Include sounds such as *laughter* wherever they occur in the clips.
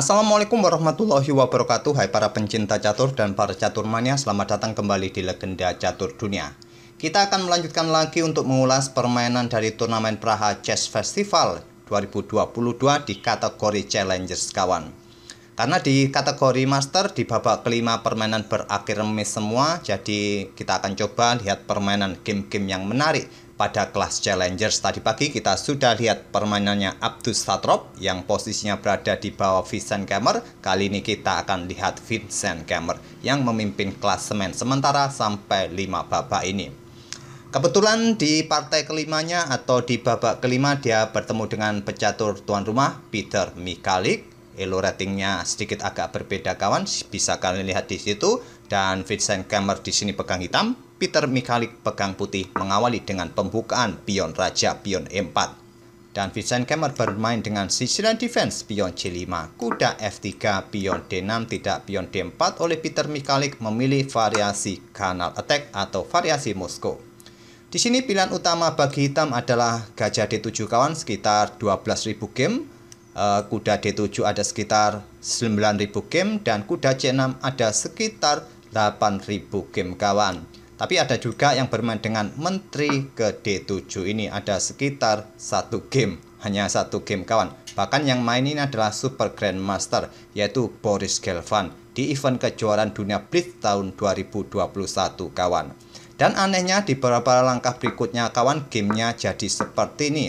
Assalamualaikum warahmatullahi wabarakatuh Hai para pencinta catur dan para catur mania Selamat datang kembali di Legenda Catur Dunia Kita akan melanjutkan lagi untuk mengulas permainan dari turnamen Praha Chess Festival 2022 di kategori Challengers kawan Karena di kategori Master di babak kelima permainan berakhir remis semua Jadi kita akan coba lihat permainan game-game yang menarik pada kelas Challengers tadi pagi kita sudah lihat permainannya Abdus Satrop yang posisinya berada di bawah Vincent Kemmer. Kali ini kita akan lihat Vincent Kemmer yang memimpin kelas semen sementara sampai 5 babak ini. Kebetulan di partai kelimanya atau di babak kelima dia bertemu dengan pecatur tuan rumah Peter Mikalik. Elo ratingnya sedikit agak berbeda kawan, bisa kalian lihat di situ. Dan Vincent Kemmer di sini pegang hitam, Peter Michalik pegang putih mengawali dengan pembukaan pion Raja pion E4. Dan Vincent Kemmer bermain dengan sisiran defense pion C5, kuda F3, pion D6, tidak pion D4 oleh Peter Michalik memilih variasi kanal attack atau variasi Moskow. Di sini pilihan utama bagi hitam adalah gajah D7 kawan sekitar 12.000 game, eh, kuda D7 ada sekitar 9.000 game, dan kuda C6 ada sekitar 8.000 game kawan. Tapi ada juga yang bermain dengan menteri ke D7 ini ada sekitar satu game, hanya satu game kawan. Bahkan yang main ini adalah Super Grandmaster yaitu Boris Gelfand di event kejuaraan dunia Blitz tahun 2021 kawan. Dan anehnya di beberapa langkah berikutnya kawan gamenya jadi seperti ini.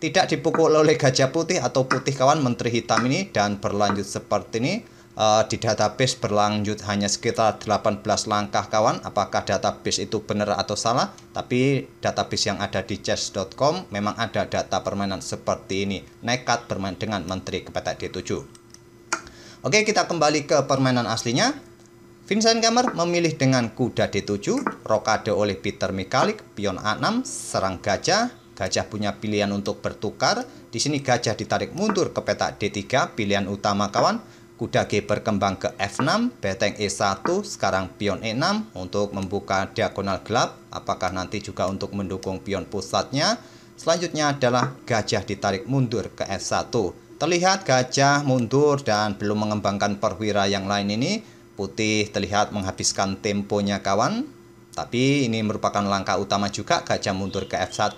Tidak dipukul oleh gajah putih atau putih kawan menteri hitam ini dan berlanjut seperti ini uh, di database berlanjut hanya sekitar 18 langkah kawan apakah database itu benar atau salah tapi database yang ada di chess.com memang ada data permainan seperti ini nekat bermain dengan menteri ke petak D7 oke kita kembali ke permainan aslinya Vincent Gamer memilih dengan kuda D7, rokade oleh Peter Mikalik, pion A6, serang gajah, gajah punya pilihan untuk bertukar, di sini gajah ditarik mundur ke petak D3, pilihan utama kawan, Kuda G berkembang ke F6, beteng E1, sekarang pion E6 untuk membuka diagonal gelap. Apakah nanti juga untuk mendukung pion pusatnya? Selanjutnya adalah gajah ditarik mundur ke F1. Terlihat gajah mundur dan belum mengembangkan perwira yang lain ini. Putih terlihat menghabiskan temponya kawan. Tapi ini merupakan langkah utama juga gajah mundur ke F1.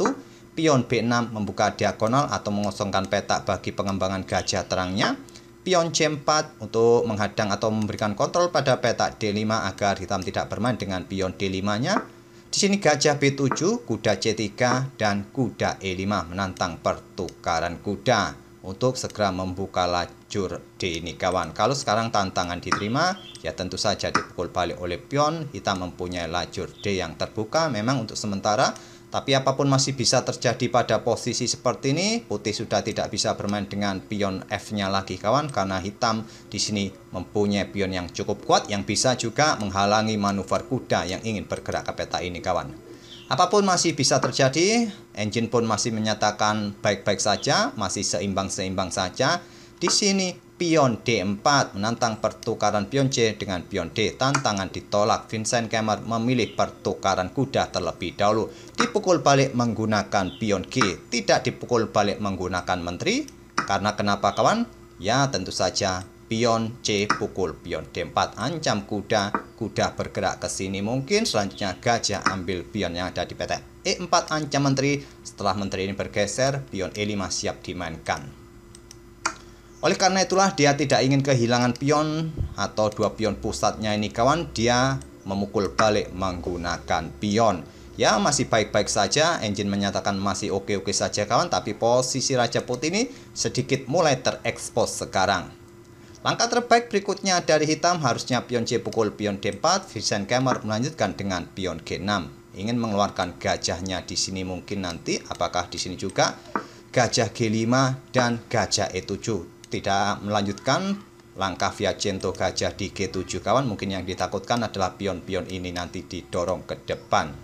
Pion B6 membuka diagonal atau mengosongkan petak bagi pengembangan gajah terangnya pion C4 untuk menghadang atau memberikan kontrol pada petak D5 agar hitam tidak bermain dengan pion D5-nya. Di sini gajah B7, kuda C3, dan kuda E5 menantang pertukaran kuda untuk segera membuka lajur D ini kawan. Kalau sekarang tantangan diterima, ya tentu saja dipukul balik oleh pion, hitam mempunyai lajur D yang terbuka. Memang untuk sementara tapi apapun masih bisa terjadi pada posisi seperti ini, putih sudah tidak bisa bermain dengan pion F-nya lagi kawan karena hitam di sini mempunyai pion yang cukup kuat yang bisa juga menghalangi manuver kuda yang ingin bergerak ke peta ini kawan. Apapun masih bisa terjadi, engine pun masih menyatakan baik-baik saja, masih seimbang-seimbang saja. Di sini pion D4 menantang pertukaran pion C dengan pion D. Tantangan ditolak. Vincent Kemmer memilih pertukaran kuda terlebih dahulu. Dipukul balik menggunakan pion G. Tidak dipukul balik menggunakan menteri. Karena kenapa kawan? Ya tentu saja pion C pukul pion D4 ancam kuda. Kuda bergerak ke sini mungkin. Selanjutnya gajah ambil pion yang ada di PT e E4 ancam menteri. Setelah menteri ini bergeser, pion E5 siap dimainkan. Oleh karena itulah dia tidak ingin kehilangan pion atau dua pion pusatnya ini kawan, dia memukul balik menggunakan pion. Ya masih baik-baik saja, engine menyatakan masih oke-oke saja kawan, tapi posisi Raja Putih ini sedikit mulai terekspos sekarang. Langkah terbaik berikutnya dari hitam harusnya pion C pukul pion D4, Vincent Kemmer melanjutkan dengan pion G6 ingin mengeluarkan gajahnya di sini mungkin nanti apakah di sini juga gajah G5 dan gajah E7 tidak melanjutkan langkah via Viacento gajah di G7 kawan mungkin yang ditakutkan adalah pion-pion ini nanti didorong ke depan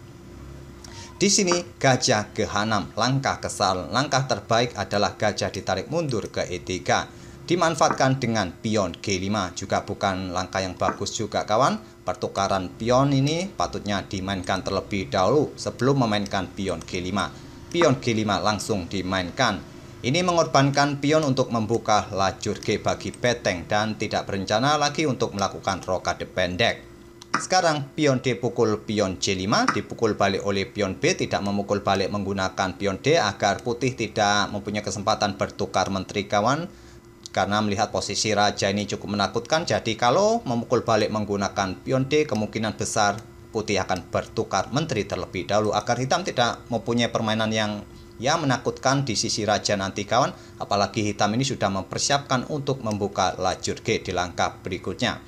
di sini gajah H6 langkah kesal langkah terbaik adalah gajah ditarik mundur ke E3 dimanfaatkan dengan pion G5 juga bukan langkah yang bagus juga kawan pertukaran pion ini patutnya dimainkan terlebih dahulu sebelum memainkan pion G5 pion G5 langsung dimainkan ini mengorbankan pion untuk membuka lajur G bagi beteng dan tidak berencana lagi untuk melakukan rokade pendek. Sekarang pion D pukul pion C5 dipukul balik oleh pion B tidak memukul balik menggunakan pion D agar putih tidak mempunyai kesempatan bertukar menteri kawan karena melihat posisi raja ini cukup menakutkan jadi kalau memukul balik menggunakan pion D kemungkinan besar putih akan bertukar menteri terlebih dahulu agar hitam tidak mempunyai permainan yang yang menakutkan di sisi Raja nanti kawan apalagi hitam ini sudah mempersiapkan untuk membuka lajur G di langkah berikutnya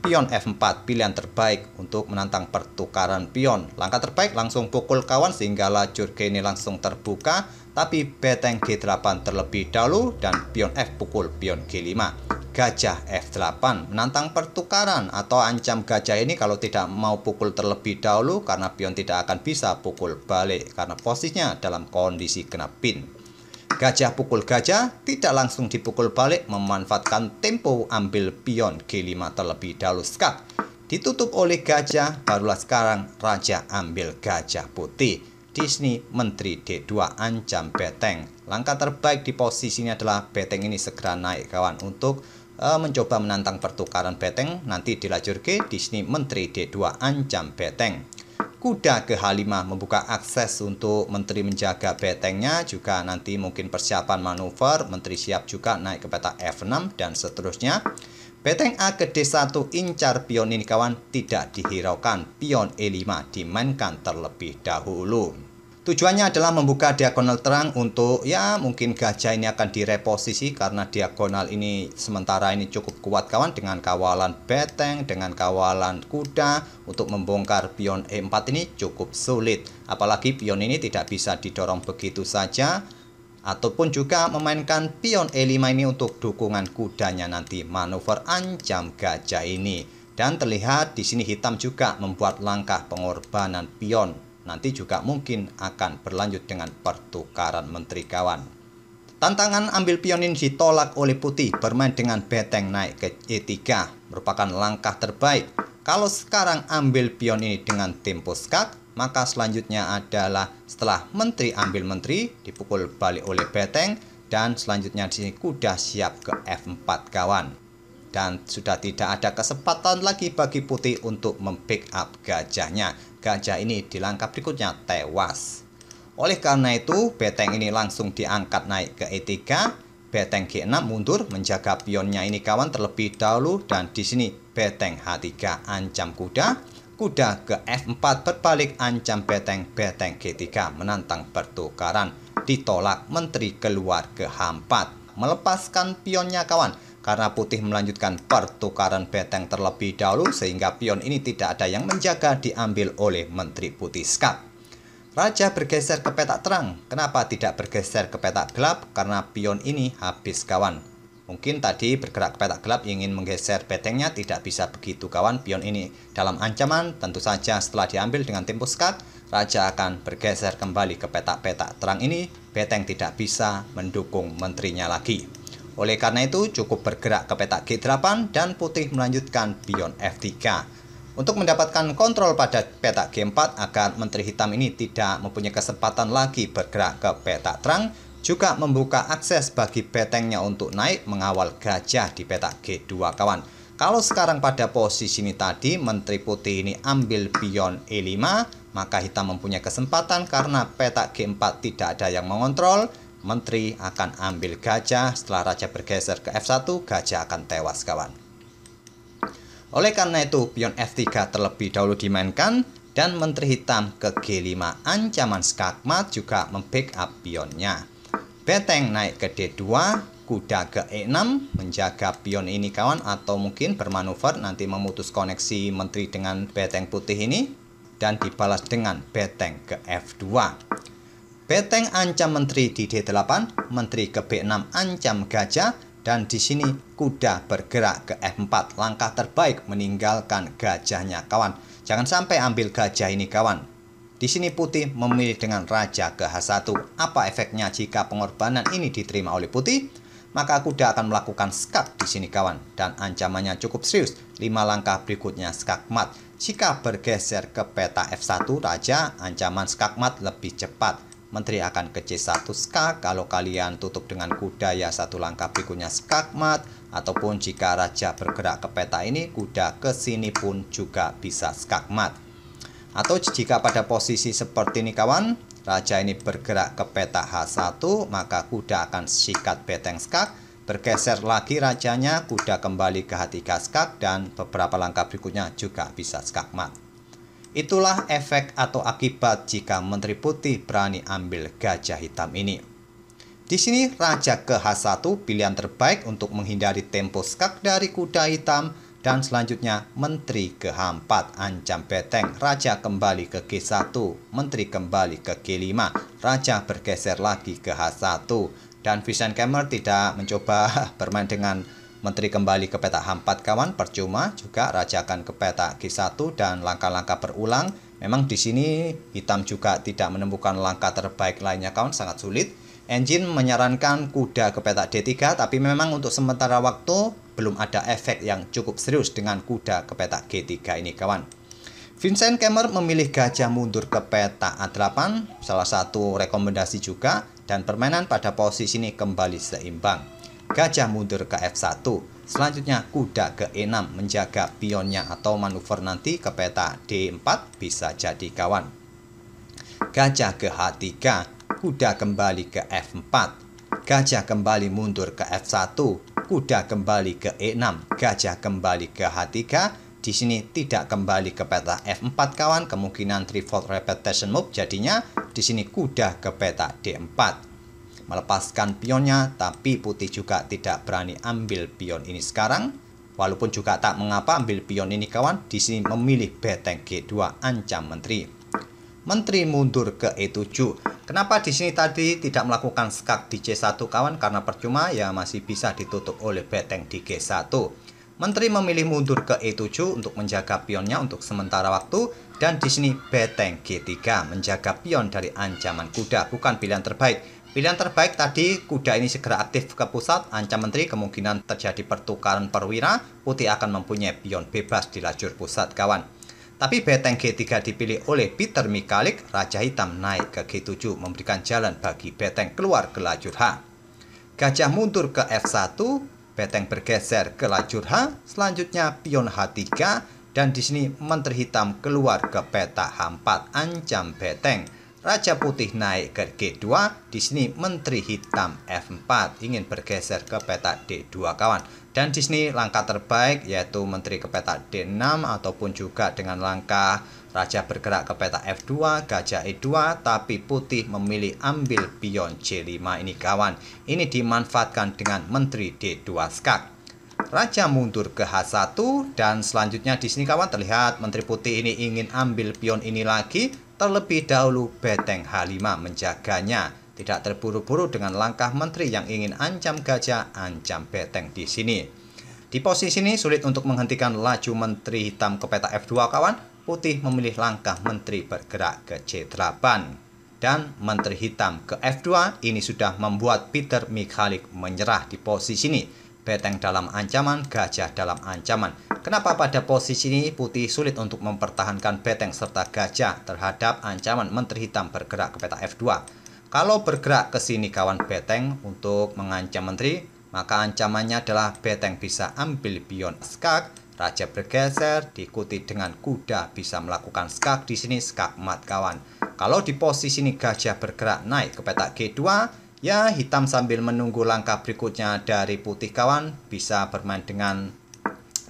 pion F4 pilihan terbaik untuk menantang pertukaran pion. Langkah terbaik langsung pukul kawan sehingga lajur G ini langsung terbuka, tapi beteng G8 terlebih dahulu dan pion F pukul pion G5. Gajah F8 menantang pertukaran atau ancam gajah ini kalau tidak mau pukul terlebih dahulu karena pion tidak akan bisa pukul balik karena posisinya dalam kondisi kena pin. Gajah pukul gajah tidak langsung dipukul balik memanfaatkan tempo ambil pion G5 terlebih dahulu skak. Ditutup oleh gajah, barulah sekarang raja ambil gajah putih. Disney Menteri D2 ancam beteng. Langkah terbaik di posisinya adalah beteng ini segera naik kawan untuk uh, mencoba menantang pertukaran beteng nanti dilajur ke Disney Menteri D2 ancam beteng kuda ke Halimah membuka akses untuk menteri menjaga betengnya juga nanti mungkin persiapan manuver menteri siap juga naik ke peta F6 dan seterusnya beteng A ke D1 incar pion ini kawan tidak dihiraukan pion E5 dimainkan terlebih dahulu Tujuannya adalah membuka diagonal terang untuk ya mungkin gajah ini akan direposisi karena diagonal ini sementara ini cukup kuat kawan dengan kawalan beteng, dengan kawalan kuda untuk membongkar pion E4 ini cukup sulit. Apalagi pion ini tidak bisa didorong begitu saja ataupun juga memainkan pion E5 ini untuk dukungan kudanya nanti manuver ancam gajah ini. Dan terlihat di sini hitam juga membuat langkah pengorbanan pion nanti juga mungkin akan berlanjut dengan pertukaran menteri kawan. Tantangan ambil pion ini ditolak oleh Putih bermain dengan beteng naik ke E3 merupakan langkah terbaik. Kalau sekarang ambil pion ini dengan tim puskak, maka selanjutnya adalah setelah menteri ambil menteri dipukul balik oleh beteng dan selanjutnya di kuda siap ke F4 kawan dan sudah tidak ada kesempatan lagi bagi putih untuk mempick up gajahnya. Gajah ini di langkah berikutnya tewas. Oleh karena itu, beteng ini langsung diangkat naik ke E3, beteng G6 mundur menjaga pionnya ini kawan terlebih dahulu dan di sini beteng H3 ancam kuda kuda ke F4 berbalik ancam beteng beteng G3 menantang pertukaran ditolak menteri keluar ke H4 melepaskan pionnya kawan karena putih melanjutkan pertukaran beteng terlebih dahulu sehingga pion ini tidak ada yang menjaga diambil oleh Menteri Putih skak. Raja bergeser ke petak terang. Kenapa tidak bergeser ke petak gelap? Karena pion ini habis kawan. Mungkin tadi bergerak ke petak gelap ingin menggeser betengnya tidak bisa begitu kawan pion ini. Dalam ancaman, tentu saja setelah diambil dengan tempo skat, Raja akan bergeser kembali ke petak-petak terang ini, beteng tidak bisa mendukung menterinya lagi. Oleh karena itu, cukup bergerak ke petak G8 dan putih melanjutkan pion F3. Untuk mendapatkan kontrol pada petak G4 agar menteri hitam ini tidak mempunyai kesempatan lagi bergerak ke petak terang, juga membuka akses bagi petengnya untuk naik mengawal gajah di petak G2 kawan. Kalau sekarang pada posisi ini tadi Menteri Putih ini ambil pion E5 maka hitam mempunyai kesempatan karena petak G4 tidak ada yang mengontrol Menteri akan ambil gajah, setelah raja bergeser ke F1, gajah akan tewas kawan. Oleh karena itu, pion F3 terlebih dahulu dimainkan, dan Menteri Hitam ke G5 ancaman skakmat juga membackup pionnya. Beteng naik ke D2, kuda ke E6 menjaga pion ini kawan atau mungkin bermanuver nanti memutus koneksi Menteri dengan beteng putih ini dan dibalas dengan beteng ke F2. Beteng ancam menteri di D8, menteri ke B6 ancam gajah, dan di sini kuda bergerak ke F4. Langkah terbaik meninggalkan gajahnya kawan. Jangan sampai ambil gajah ini kawan. Di sini putih memilih dengan raja ke H1. Apa efeknya jika pengorbanan ini diterima oleh putih? Maka kuda akan melakukan skak di sini kawan dan ancamannya cukup serius. 5 langkah berikutnya skak mat. Jika bergeser ke peta F1 raja, ancaman skakmat lebih cepat. Menteri akan ke C1 skak, kalau kalian tutup dengan kuda ya satu langkah berikutnya skak mat, ataupun jika raja bergerak ke peta ini, kuda ke sini pun juga bisa skak mat. Atau jika pada posisi seperti ini kawan, raja ini bergerak ke peta H1, maka kuda akan sikat beteng skak, bergeser lagi rajanya, kuda kembali ke H3 skak, dan beberapa langkah berikutnya juga bisa skak mat. Itulah efek atau akibat jika Menteri Putih berani ambil gajah hitam ini. Di sini Raja ke H1 pilihan terbaik untuk menghindari tempo skak dari kuda hitam dan selanjutnya Menteri ke H4 ancam beteng, Raja kembali ke G1, Menteri kembali ke G5, Raja bergeser lagi ke H1 dan Vision Kemmer tidak mencoba *laughs* bermain dengan Menteri kembali ke peta hampat kawan percuma juga raja akan ke peta G1 dan langkah-langkah berulang. Memang di sini hitam juga tidak menemukan langkah terbaik lainnya kawan sangat sulit. Engine menyarankan kuda ke peta D3 tapi memang untuk sementara waktu belum ada efek yang cukup serius dengan kuda ke peta G3 ini kawan. Vincent Kemmer memilih gajah mundur ke peta A8, salah satu rekomendasi juga, dan permainan pada posisi ini kembali seimbang. Gajah mundur ke F1. Selanjutnya kuda ke E6 menjaga pionnya atau manuver nanti ke peta D4 bisa jadi kawan. Gajah ke H3, kuda kembali ke F4. Gajah kembali mundur ke F1, kuda kembali ke E6, gajah kembali ke H3. Di sini tidak kembali ke peta F4 kawan, kemungkinan fold repetition move jadinya di sini kuda ke peta D4 melepaskan pionnya, tapi putih juga tidak berani ambil pion ini sekarang. Walaupun juga tak mengapa ambil pion ini kawan, di sini memilih beteng G2 ancam menteri. Menteri mundur ke E7. Kenapa di sini tadi tidak melakukan skak di C1 kawan? Karena percuma ya masih bisa ditutup oleh beteng di G1. Menteri memilih mundur ke E7 untuk menjaga pionnya untuk sementara waktu dan di sini beteng G3 menjaga pion dari ancaman kuda bukan pilihan terbaik Pilihan terbaik tadi, kuda ini segera aktif ke pusat, ancam menteri kemungkinan terjadi pertukaran perwira, putih akan mempunyai pion bebas di lajur pusat kawan. Tapi beteng G3 dipilih oleh Peter Mikalik, Raja Hitam naik ke G7 memberikan jalan bagi beteng keluar ke lajur H. Gajah mundur ke F1, beteng bergeser ke lajur H, selanjutnya pion H3, dan di sini menteri hitam keluar ke peta H4 ancam beteng. Raja putih naik ke G2, di sini menteri hitam F4 ingin bergeser ke petak D2 kawan. Dan di sini langkah terbaik yaitu menteri ke petak D6 ataupun juga dengan langkah raja bergerak ke petak F2, gajah E2, tapi putih memilih ambil pion C5 ini kawan. Ini dimanfaatkan dengan menteri D2 skak. Raja mundur ke H1 dan selanjutnya di sini kawan terlihat Menteri Putih ini ingin ambil pion ini lagi Terlebih dahulu Beteng H5 menjaganya, tidak terburu-buru dengan langkah menteri yang ingin ancam gajah, ancam Beteng di sini. Di posisi ini sulit untuk menghentikan laju menteri hitam ke peta F2 kawan, putih memilih langkah menteri bergerak ke C8. Dan menteri hitam ke F2 ini sudah membuat Peter Mikhalik menyerah di posisi ini Beteng dalam ancaman, gajah dalam ancaman. Kenapa pada posisi ini putih sulit untuk mempertahankan beteng serta gajah terhadap ancaman menteri hitam bergerak ke peta F2? Kalau bergerak ke sini kawan beteng untuk mengancam menteri, maka ancamannya adalah beteng bisa ambil pion skak, raja bergeser, diikuti dengan kuda bisa melakukan skak di sini skak mat kawan. Kalau di posisi ini gajah bergerak naik ke peta G2, Ya, hitam sambil menunggu langkah berikutnya dari putih kawan bisa bermain dengan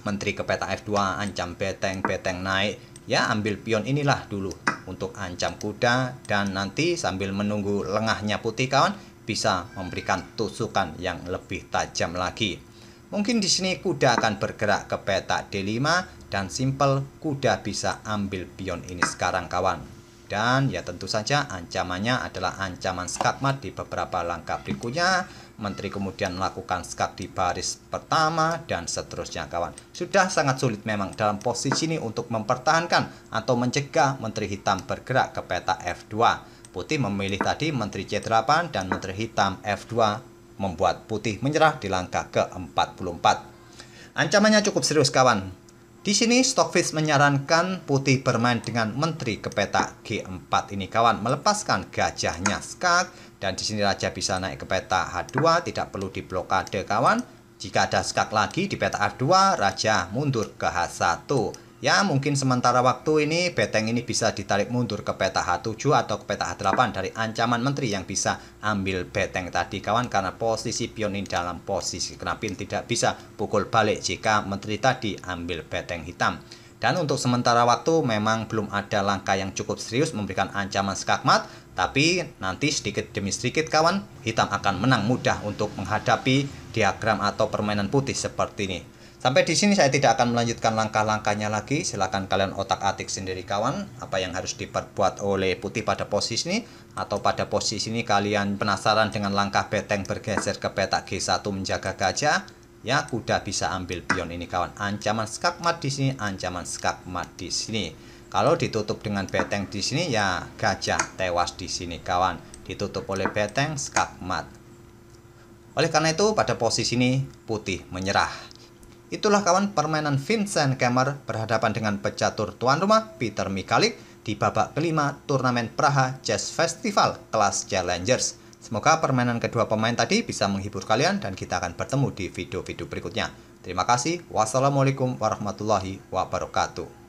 menteri ke peta F2 ancam beteng-beteng naik. Ya, ambil pion inilah dulu untuk ancam kuda dan nanti sambil menunggu lengahnya putih kawan bisa memberikan tusukan yang lebih tajam lagi. Mungkin di sini kuda akan bergerak ke peta D5 dan simple kuda bisa ambil pion ini sekarang kawan. Dan ya tentu saja ancamannya adalah ancaman skakmat di beberapa langkah berikutnya. Menteri kemudian melakukan skak di baris pertama dan seterusnya kawan. Sudah sangat sulit memang dalam posisi ini untuk mempertahankan atau mencegah Menteri Hitam bergerak ke peta F2. Putih memilih tadi Menteri C8 dan Menteri Hitam F2 membuat putih menyerah di langkah ke-44. Ancamannya cukup serius kawan. Di sini Stockfish menyarankan Putih bermain dengan menteri ke peta G4 ini kawan melepaskan gajahnya skak dan di sini raja bisa naik ke peta H2 tidak perlu diblokade kawan. Jika ada skak lagi di peta H2 raja mundur ke H1. Ya mungkin sementara waktu ini beteng ini bisa ditarik mundur ke peta H7 atau ke peta H8 dari ancaman menteri yang bisa ambil beteng tadi kawan karena posisi pion ini dalam posisi kena pin tidak bisa pukul balik jika menteri tadi ambil beteng hitam. Dan untuk sementara waktu memang belum ada langkah yang cukup serius memberikan ancaman skakmat, tapi nanti sedikit demi sedikit kawan, hitam akan menang mudah untuk menghadapi diagram atau permainan putih seperti ini. Sampai di sini saya tidak akan melanjutkan langkah-langkahnya lagi. Silahkan kalian otak-atik sendiri kawan. Apa yang harus diperbuat oleh putih pada posisi ini. Atau pada posisi ini kalian penasaran dengan langkah beteng bergeser ke petak G1 menjaga gajah. Ya kuda bisa ambil pion ini kawan. Ancaman skakmat di sini, ancaman skakmat di sini. Kalau ditutup dengan beteng di sini ya gajah tewas di sini kawan. Ditutup oleh beteng skakmat. Oleh karena itu pada posisi ini putih menyerah. Itulah kawan permainan Vincent Kemmer berhadapan dengan pecatur tuan rumah Peter Mikalik di babak kelima turnamen Praha Jazz Festival kelas Challengers. Semoga permainan kedua pemain tadi bisa menghibur kalian dan kita akan bertemu di video-video berikutnya. Terima kasih. Wassalamualaikum warahmatullahi wabarakatuh.